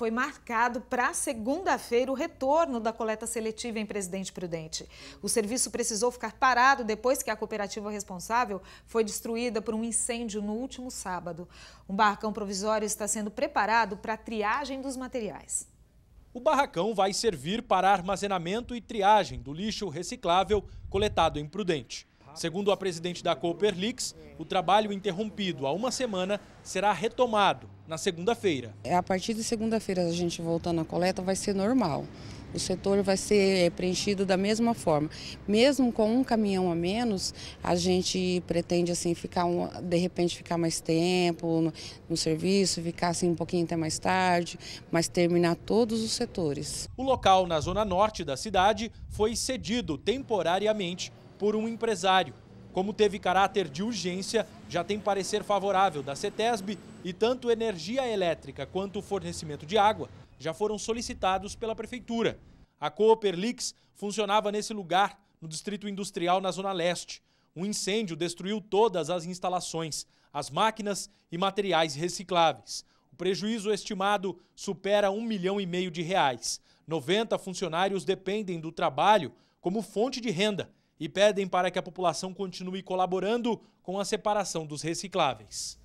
foi marcado para segunda-feira o retorno da coleta seletiva em Presidente Prudente. O serviço precisou ficar parado depois que a cooperativa responsável foi destruída por um incêndio no último sábado. Um barracão provisório está sendo preparado para a triagem dos materiais. O barracão vai servir para armazenamento e triagem do lixo reciclável coletado em Prudente. Segundo a presidente da Cooperlix, o trabalho interrompido há uma semana será retomado na segunda-feira. É, a partir de segunda-feira, a gente voltando à coleta, vai ser normal. O setor vai ser é, preenchido da mesma forma. Mesmo com um caminhão a menos, a gente pretende assim ficar um, de repente ficar mais tempo no, no, serviço, ficar assim um pouquinho até mais tarde, mas terminar todos os setores. O local na zona norte da cidade foi cedido temporariamente por um empresário. Como teve caráter de urgência, já tem parecer favorável da CETESB e tanto energia elétrica quanto o fornecimento de água já foram solicitados pela Prefeitura. A Cooperlix funcionava nesse lugar, no Distrito Industrial, na Zona Leste. Um incêndio destruiu todas as instalações, as máquinas e materiais recicláveis. O prejuízo estimado supera um milhão e meio de reais. 90 funcionários dependem do trabalho como fonte de renda e pedem para que a população continue colaborando com a separação dos recicláveis.